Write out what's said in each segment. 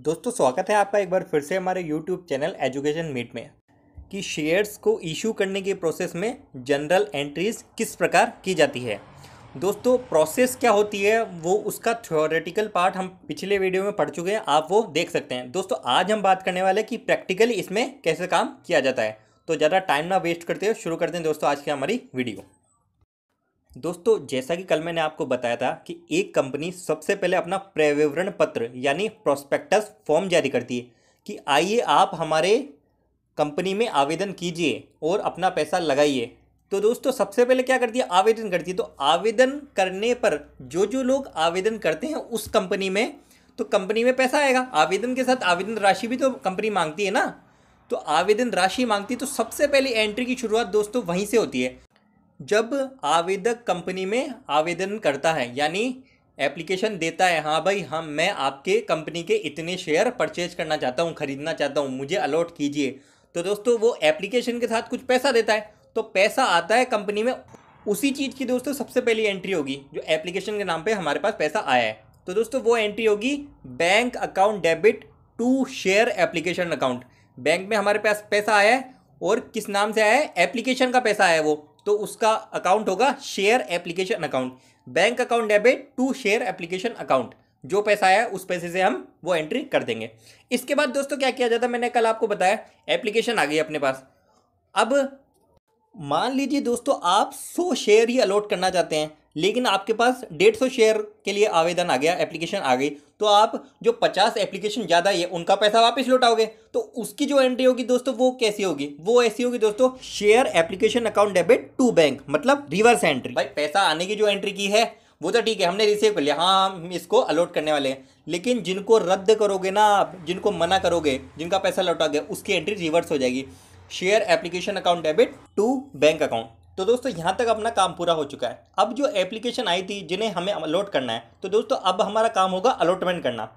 दोस्तों स्वागत है आपका एक बार फिर से हमारे यूट्यूब चैनल एजुकेशन मीट में कि शेयर्स को इशू करने के प्रोसेस में जनरल एंट्रीज किस प्रकार की जाती है दोस्तों प्रोसेस क्या होती है वो उसका थ्योरेटिकल पार्ट हम पिछले वीडियो में पढ़ चुके हैं आप वो देख सकते हैं दोस्तों आज हम बात करने वाले कि प्रैक्टिकली इसमें कैसे काम किया जाता है तो ज़्यादा टाइम ना वेस्ट करते हुए शुरू करते हैं दोस्तों आज की हमारी वीडियो दोस्तों जैसा कि कल मैंने आपको बताया था कि एक कंपनी सबसे पहले अपना प्रविवरण पत्र यानी प्रोस्पेक्टस फॉर्म जारी करती है कि आइए आप हमारे कंपनी में आवेदन कीजिए और अपना पैसा लगाइए तो दोस्तों सबसे पहले क्या करती है आवेदन करती है तो आवेदन करने पर जो जो लोग आवेदन करते हैं उस कंपनी में तो कंपनी में पैसा आएगा आवेदन के साथ आवेदन राशि भी तो कंपनी मांगती है ना तो आवेदन राशि मांगती है तो सबसे पहले एंट्री की शुरुआत दोस्तों वहीं से होती है जब आवेदक कंपनी में आवेदन करता है यानी एप्लीकेशन देता है हाँ भाई हम हाँ, मैं आपके कंपनी के इतने शेयर परचेज करना चाहता हूँ ख़रीदना चाहता हूँ मुझे अलॉट कीजिए तो दोस्तों वो एप्लीकेशन के साथ कुछ पैसा देता है तो पैसा आता है कंपनी में उसी चीज़ की दोस्तों सबसे पहली एंट्री होगी जो एप्लीकेशन के नाम पे हमारे पास पैसा आया है तो दोस्तों वो एंट्री होगी bank account debit to share application account bank में हमारे पास पैसा आया है और किस नाम से आया है एप्लीकेशन का पैसा आया है वो तो उसका अकाउंट होगा share application account bank account debit to share application account जो पैसा आया उस पैसे से हम वो एंट्री कर देंगे इसके बाद दोस्तों क्या किया जाता है मैंने कल आपको बताया एप्लीकेशन आ गई अपने पास अब मान लीजिए दोस्तों आप सौ शेयर ही अलॉट करना चाहते हैं लेकिन आपके पास डेढ़ सौ शेयर के लिए आवेदन आ गया एप्लीकेशन आ गई तो आप जो पचास एप्लीकेशन ज़्यादा ये उनका पैसा वापस लौटाओगे तो उसकी जो एंट्री होगी दोस्तों वो कैसी होगी वो ऐसी होगी दोस्तों share application account debit to bank मतलब रिवर्स एंट्री भाई पैसा आने की जो एंट्री की है वो तो ठीक है हमने रिसीव कर लिया हाँ हम इसको अलॉट करने वाले हैं लेकिन जिनको रद्द करोगे ना आप जिनको मना करोगे जिनका पैसा लौटाओगे उसकी एंट्री रिवर्स हो जाएगी share application account debit to bank account तो दोस्तों यहाँ तक अपना काम पूरा हो चुका है अब जो एप्लीकेशन आई थी जिन्हें हमें अलॉट करना है तो दोस्तों अब हमारा काम होगा अलॉटमेंट करना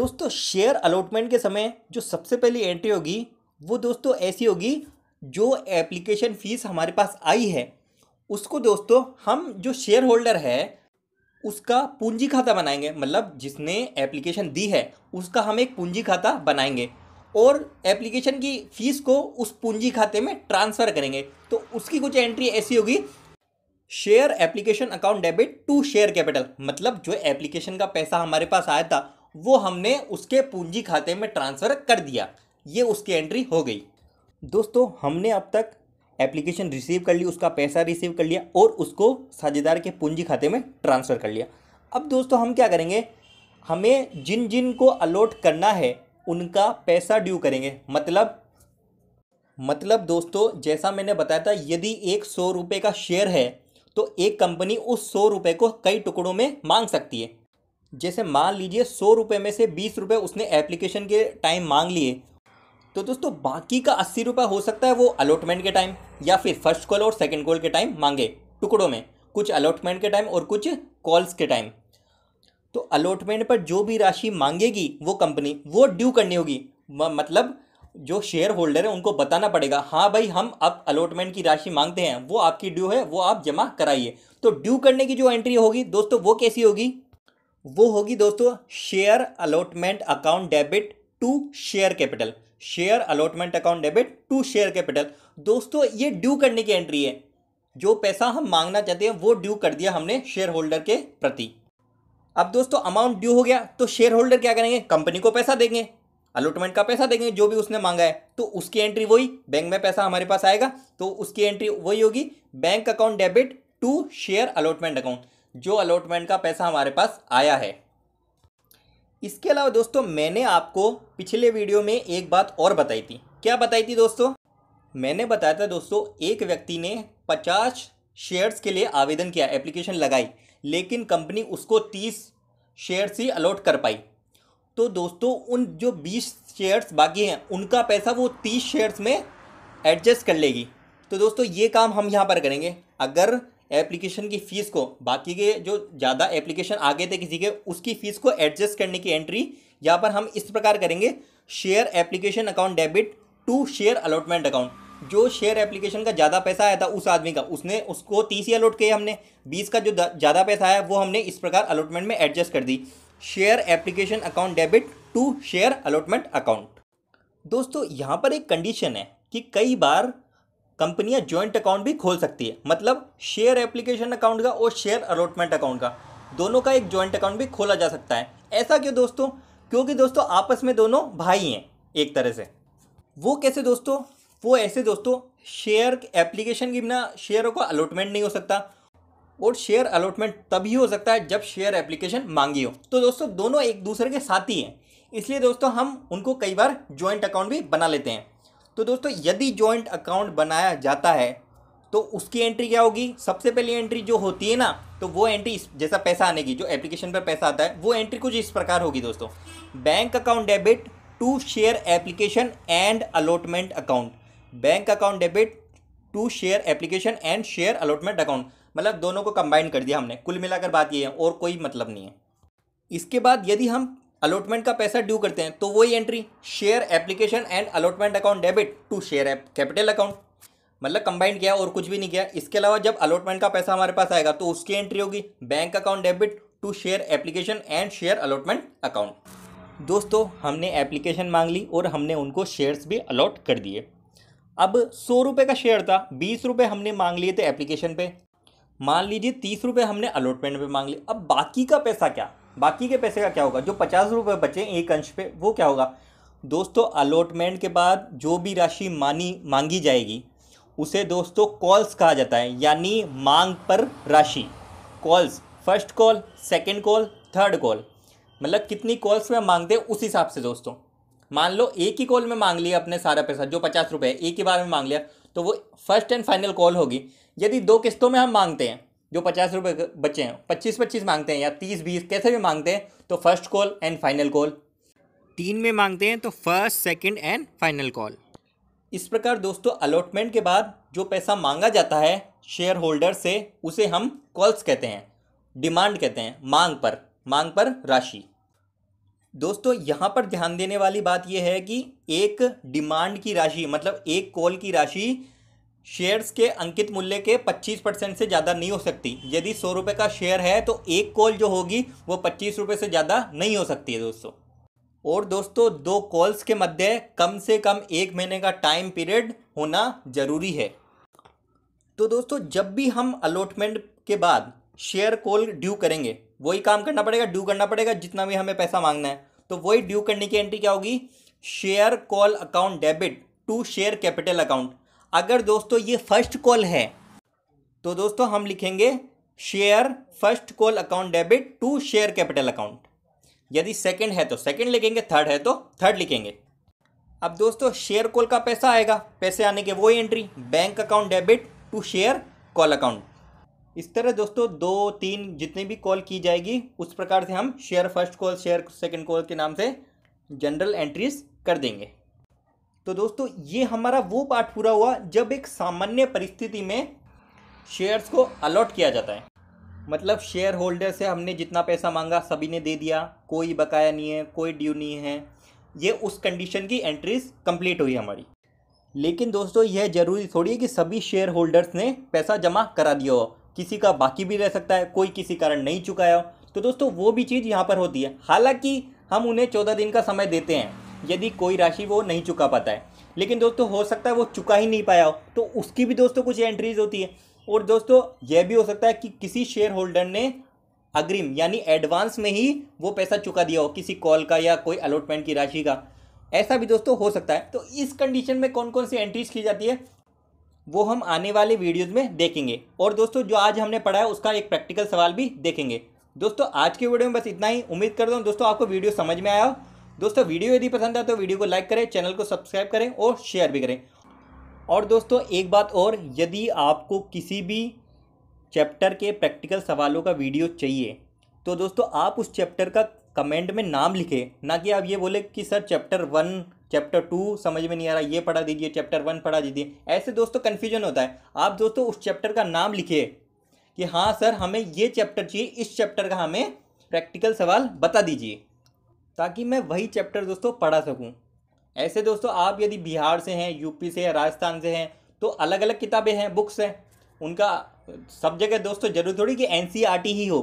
दोस्तों शेयर अलॉटमेंट के समय जो सबसे पहली एंट्री होगी वो दोस्तों ऐसी होगी जो एप्लीकेशन फ़ीस हमारे पास आई है उसको दोस्तों हम जो शेयर होल्डर है उसका पूंजी खाता बनाएंगे मतलब जिसने एप्लीकेशन दी है उसका हम एक पूंजी खाता बनाएंगे और एप्लीकेशन की फ़ीस को उस पूंजी खाते में ट्रांसफ़र करेंगे तो उसकी कुछ एंट्री ऐसी होगी share application account debit to share capital मतलब जो एप्लीकेशन का पैसा हमारे पास आया था वो हमने उसके पूंजी खाते में ट्रांसफ़र कर दिया ये उसकी एंट्री हो गई दोस्तों हमने अब तक एप्लीकेशन रिसीव कर ली उसका पैसा रिसीव कर लिया और उसको साझेदार के पूंजी खाते में ट्रांसफ़र कर लिया अब दोस्तों हम क्या करेंगे हमें जिन जिन को अलॉट करना है उनका पैसा ड्यू करेंगे मतलब मतलब दोस्तों जैसा मैंने बताया था यदि एक सौ रुपये का शेयर है तो एक कंपनी उस सौ रुपये को कई टुकड़ों में मांग सकती है जैसे मान लीजिए सौ रुपये में से बीस रुपये उसने एप्लीकेशन के टाइम मांग लिए तो दोस्तों बाकी का अस्सी रुपये हो सकता है वो अलॉटमेंट के टाइम या फिर फर्स्ट कॉल और सेकेंड कॉल के टाइम मांगे टुकड़ों में कुछ अलॉटमेंट के टाइम और कुछ कॉल्स के टाइम तो अलॉटमेंट पर जो भी राशि मांगेगी वो कंपनी वो ड्यू करनी होगी मतलब जो शेयर होल्डर है उनको बताना पड़ेगा हाँ भाई हम अब अलॉटमेंट की राशि मांगते हैं वो आपकी ड्यू है वो आप जमा कराइए तो ड्यू करने की जो एंट्री होगी दोस्तों वो कैसी होगी वो होगी दोस्तों share allotment account debit to share capital share allotment account debit to share capital दोस्तों ये ड्यू करने की एंट्री है जो पैसा हम मांगना चाहते हैं वो ड्यू कर दिया हमने शेयर होल्डर के प्रति अब दोस्तों अमाउंट ड्यू हो गया तो शेयर होल्डर क्या करेंगे कंपनी को पैसा देंगे अलॉटमेंट का पैसा देंगे जो भी उसने मांगा है तो उसकी एंट्री वही बैंक में पैसा हमारे पास आएगा तो उसकी एंट्री वही होगी bank account debit to share allotment account जो अलॉटमेंट का पैसा हमारे पास आया है इसके अलावा दोस्तों मैंने आपको पिछले वीडियो में एक बात और बताई थी क्या बताई थी दोस्तों मैंने बताया था दोस्तों एक व्यक्ति ने पचास शेयर्स के लिए आवेदन किया एप्लीकेशन लगाई लेकिन कंपनी उसको तीस शेयर्स ही अलॉट कर पाई तो दोस्तों उन जो बीस शेयर्स बाकी हैं उनका पैसा वो तीस शेयर्स में एडजस्ट कर लेगी तो दोस्तों ये काम हम यहाँ पर करेंगे अगर एप्लीकेशन की फ़ीस को बाकी के जो ज़्यादा एप्लीकेशन आ गए थे किसी के उसकी फ़ीस को एडजस्ट करने की एंट्री यहाँ पर हम इस प्रकार करेंगे share application account debit to share allotment account जो शेयर एप्लीकेशन का ज़्यादा पैसा आया था उस आदमी का उसने उसको तीस ही अलॉट किए हमने बीस का जो ज़्यादा पैसा आया वो हमने इस प्रकार अलॉटमेंट में एडजस्ट कर दी share application account debit to share allotment account दोस्तों यहाँ पर एक कंडीशन है कि कई बार कंपनियाँ ज्वाइंट अकाउंट भी खोल सकती है मतलब शेयर एप्लीकेशन अकाउंट का और शेयर अलॉटमेंट अकाउंट का दोनों का एक ज्वाइंट अकाउंट भी खोला जा सकता है ऐसा क्यों दोस्तों क्योंकि दोस्तों आपस में दोनों भाई हैं एक तरह से वो कैसे दोस्तों वो ऐसे दोस्तों शेयर एप्लीकेशन के बिना शेयरों का अलॉटमेंट नहीं हो सकता और शेयर अलॉटमेंट तभी हो सकता है जब शेयर एप्लीकेशन मांगी हो तो दोस्तों दोनों एक दूसरे के साथ ही हैं इसलिए दोस्तों हम उनको कई बार जॉइंट अकाउंट भी बना लेते हैं तो दोस्तों यदि जॉइंट अकाउंट बनाया जाता है तो उसकी एंट्री क्या होगी सबसे पहली एंट्री जो होती है ना तो वो एंट्री जैसा पैसा आने की जो एप्लीकेशन पर पैसा आता है वो एंट्री कुछ इस प्रकार होगी दोस्तों bank account debit to share application and allotment account bank account debit to share application and share allotment account मतलब दोनों को कंबाइन कर दिया हमने कुल मिलाकर बात ये है और कोई मतलब नहीं है इसके बाद यदि हम अलॉटमेंट का पैसा ड्यू करते हैं तो वही entry share application and allotment account debit to share capital account मतलब कंबाइंड किया और कुछ भी नहीं किया इसके अलावा जब अलॉटमेंट का पैसा हमारे पास आएगा तो उसकी एंट्री होगी bank account debit to share application and share allotment account दोस्तों हमने एप्लीकेशन मांग ली और हमने उनको शेयर्स भी अलॉट कर दिए अब सौ रुपये का शेयर था बीस रुपये हमने मांग लिए थे एप्लीकेशन पे मान लीजिए तीस रुपये हमने अलॉटमेंट पे मांग लिए अब बाकी का पैसा क्या बाकी के पैसे का क्या होगा जो पचास रुपये बचे एक अंश पे वो क्या होगा दोस्तों अलॉटमेंट के बाद जो भी राशि मानी मांगी जाएगी उसे दोस्तों कॉल्स कहा जाता है यानी मांग पर राशि calls first call second call third call मतलब कितनी कॉल्स में मांगते हैं उस हिसाब से दोस्तों मान लो एक ही कॉल में मांग लिया अपने सारा पैसा जो पचास रुपये एक ही बार में मांग लिया तो वो फर्स्ट एंड फाइनल कॉल होगी यदि दो किस्तों में हम मांगते हैं जो पचास रुपये बचे हैं पच्चीस पच्चीस मांगते हैं या तीस बीस कैसे भी मांगते हैं तो first call and final call तीन में मांगते हैं तो first second and final call इस प्रकार दोस्तों अलॉटमेंट के बाद जो पैसा मांगा जाता है शेयर होल्डर से उसे हम कॉल्स कहते हैं डिमांड कहते हैं मांग पर मांग पर राशि दोस्तों यहाँ पर ध्यान देने वाली बात यह है कि एक डिमांड की राशि मतलब एक कॉल की राशि शेयर्स के अंकित मूल्य के 25 परसेंट से ज़्यादा नहीं हो सकती यदि सौ रुपये का शेयर है तो एक कॉल जो होगी वो पच्चीस रुपये से ज़्यादा नहीं हो सकती है दोस्तों और दोस्तों दो कॉल्स के मध्य कम से कम एक महीने का टाइम पीरियड होना ज़रूरी है तो दोस्तों जब भी हम अलॉटमेंट के बाद शेयर कॉल ड्यू करेंगे वही काम करना पड़ेगा ड्यू करना पड़ेगा जितना भी हमें पैसा मांगना है तो वही ड्यू करने की एंट्री क्या होगी share call account debit to share capital account अगर दोस्तों ये फर्स्ट कॉल है तो दोस्तों हम लिखेंगे share first call account debit to share capital account यदि सेकंड है तो सेकंड लिखेंगे थर्ड है तो थर्ड लिखेंगे अब दोस्तों शेयर कॉल का पैसा आएगा पैसे आने के वही entry bank account debit to share call account इस तरह दोस्तों दो तीन जितनी भी कॉल की जाएगी उस प्रकार से हम share first call share second call के नाम से जनरल एंट्रीज कर देंगे तो दोस्तों ये हमारा वो पार्ट पूरा हुआ जब एक सामान्य परिस्थिति में शेयर्स को अलॉट किया जाता है मतलब शेयर होल्डर से हमने जितना पैसा मांगा सभी ने दे दिया कोई बकाया नहीं है कोई ड्यू नहीं है ये उस कंडीशन की एंट्रीज कंप्लीट हुई हमारी लेकिन दोस्तों यह ज़रूरी थोड़ी है कि सभी शेयर होल्डर्स ने पैसा जमा करा दिया हो किसी का बाकी भी रह सकता है कोई किसी कारण नहीं चुकाया हो तो दोस्तों वो भी चीज़ यहाँ पर होती है हालांकि हम उन्हें चौदह दिन का समय देते हैं यदि कोई राशि वो नहीं चुका पाता है लेकिन दोस्तों हो सकता है वो चुका ही नहीं पाया हो तो उसकी भी दोस्तों कुछ एंट्रीज होती है और दोस्तों यह भी हो सकता है कि किसी शेयर होल्डर ने अग्रिम यानी एडवांस में ही वो पैसा चुका दिया हो किसी कॉल का या कोई अलॉटमेंट की राशि का ऐसा भी दोस्तों हो सकता है तो इस कंडीशन में कौन कौन सी एंट्रीज की जाती है वो हम आने वाले वीडियोज़ में देखेंगे और दोस्तों जो आज हमने पढ़ा है उसका एक प्रैक्टिकल सवाल भी देखेंगे दोस्तों आज के वीडियो में बस इतना ही उम्मीद करता हूँ दोस्तों आपको वीडियो समझ में आया हो दोस्तों वीडियो यदि पसंद आए तो वीडियो को लाइक करें चैनल को सब्सक्राइब करें और शेयर भी करें और दोस्तों एक बात और यदि आपको किसी भी चैप्टर के प्रैक्टिकल सवालों का वीडियो चाहिए तो दोस्तों आप उस चैप्टर का कमेंट में नाम लिखें ना कि आप ये बोले कि sir chapter one chapter two समझ में नहीं आ रहा ये पढ़ा दीजिए चैप्टर वन पढ़ा दीजिए ऐसे दोस्तों कन्फ्यूजन होता है आप दोस्तों उस चैप्टर का नाम लिखिए कि हाँ सर हमें ये चैप्टर चाहिए इस चैप्टर का हमें प्रैक्टिकल सवाल बता दीजिए ताकि मैं वही चैप्टर दोस्तों पढ़ा सकूँ ऐसे दोस्तों आप यदि बिहार से हैं यूपी से हैं राजस्थान से हैं तो अलग अलग किताबें हैं बुक्स हैं उनका सब जगह दोस्तों जरूर थोड़ी कि एन e ही हो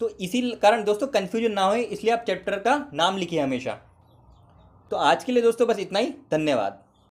तो इसी कारण दोस्तों कन्फ्यूजन ना हो इसलिए आप चैप्टर का नाम लिखिए हमेशा तो आज के लिए दोस्तों बस इतना ही धन्यवाद